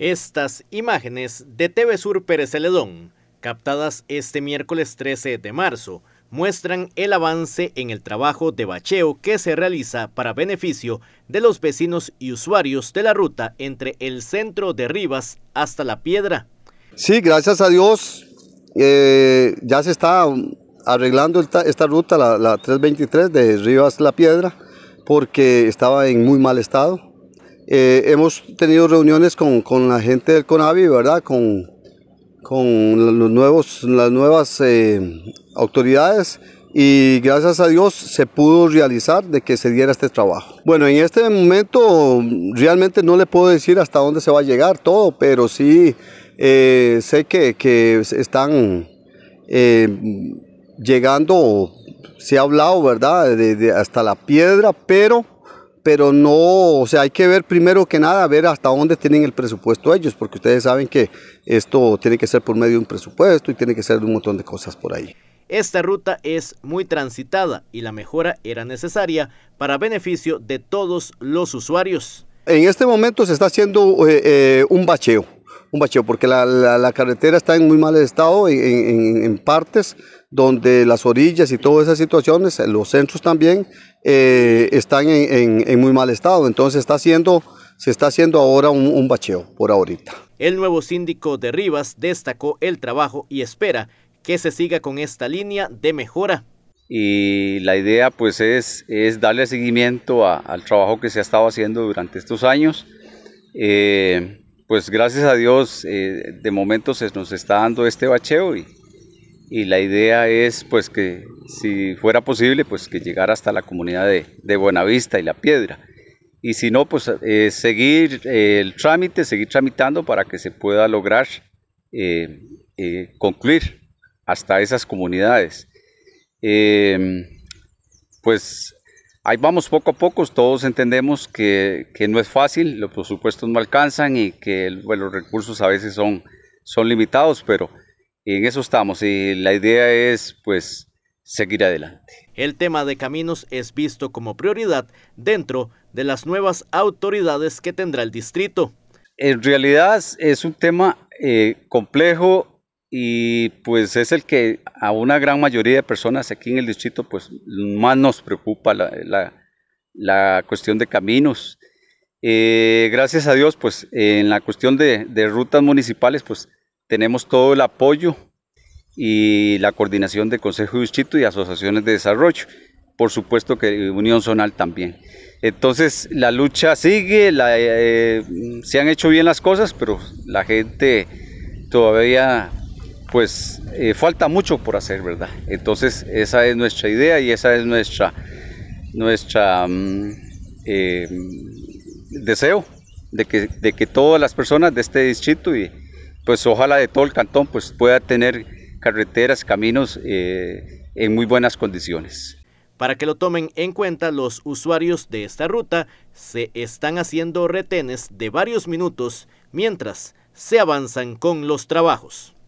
Estas imágenes de TV Sur Pérez Celedón, captadas este miércoles 13 de marzo, muestran el avance en el trabajo de bacheo que se realiza para beneficio de los vecinos y usuarios de la ruta entre el centro de Rivas hasta La Piedra. Sí, gracias a Dios eh, ya se está arreglando esta, ruta, la, 323 de Rivas La Piedra, porque estaba en muy mal estado eh, hemos tenido reuniones con, la gente del CONAVI, ¿verdad? Con, con los nuevos, las nuevas eh, autoridades y gracias a Dios se pudo realizar de que se diera este trabajo. Bueno, en este momento realmente no le puedo decir hasta dónde se va a llegar todo, pero sí eh, sé que, están llegando, se ha hablado, ¿verdad?, de, hasta la piedra, pero pero no, o sea, hay que ver primero que nada, ver hasta dónde tienen el presupuesto ellos, porque ustedes saben que esto tiene que ser por medio de un presupuesto y tiene que ser de un montón de cosas por ahí. Esta ruta es muy transitada y la mejora era necesaria para beneficio de todos los usuarios. En este momento se está haciendo eh, eh, un bacheo, un bacheo, porque la, carretera está en muy mal estado en, partes donde las orillas y todas esas situaciones, los centros también, eh, están en, muy mal estado. Entonces está haciendo, se está haciendo ahora un, bacheo por ahorita. El nuevo síndico de Rivas destacó el trabajo y espera que se siga con esta línea de mejora. Y la idea pues es, darle seguimiento al trabajo que se ha estado haciendo durante estos años. Eh, pues gracias a Dios eh, de momento se nos está dando este bacheo y, y la idea es pues que si fuera posible pues que llegara hasta la comunidad de, de Buenavista y La Piedra y si no pues eh, seguir eh, el trámite, seguir tramitando para que se pueda lograr eh, concluir hasta esas comunidades. Em, pues ahí vamos poco a poco, todos entendemos que, que no es fácil, los presupuestos no alcanzan y que bueno, los recursos a veces son, son limitados, pero en eso estamos y la idea es pues seguir adelante. El tema de caminos es visto como prioridad dentro de las nuevas autoridades que tendrá el distrito. En realidad es un tema eh, complejo y pues es el que a una gran mayoría de personas aquí en el distrito pues más nos preocupa la, cuestión de caminos. Eh, gracias a Dios pues en la cuestión de rutas municipales pues tenemos todo el apoyo y la coordinación del Consejo de Distrito y asociaciones de desarrollo. Por supuesto que Unión Zonal también. Entonces la lucha sigue, eh, mm, se han hecho bien las cosas, pero la gente todavía pues eh, falta mucho por hacer, ¿verdad? Entonces esa es nuestra idea y esa es nuestra nuestra mm, eh, deseo de que, de que todas las personas de este distrito y, pues ojalá de todo el cantón pues pueda tener carreteras, caminos eh, en muy buenas condiciones. Para que lo tomen en cuenta, los usuarios de esta ruta se están haciendo retenes de varios minutos mientras se avanzan con los trabajos.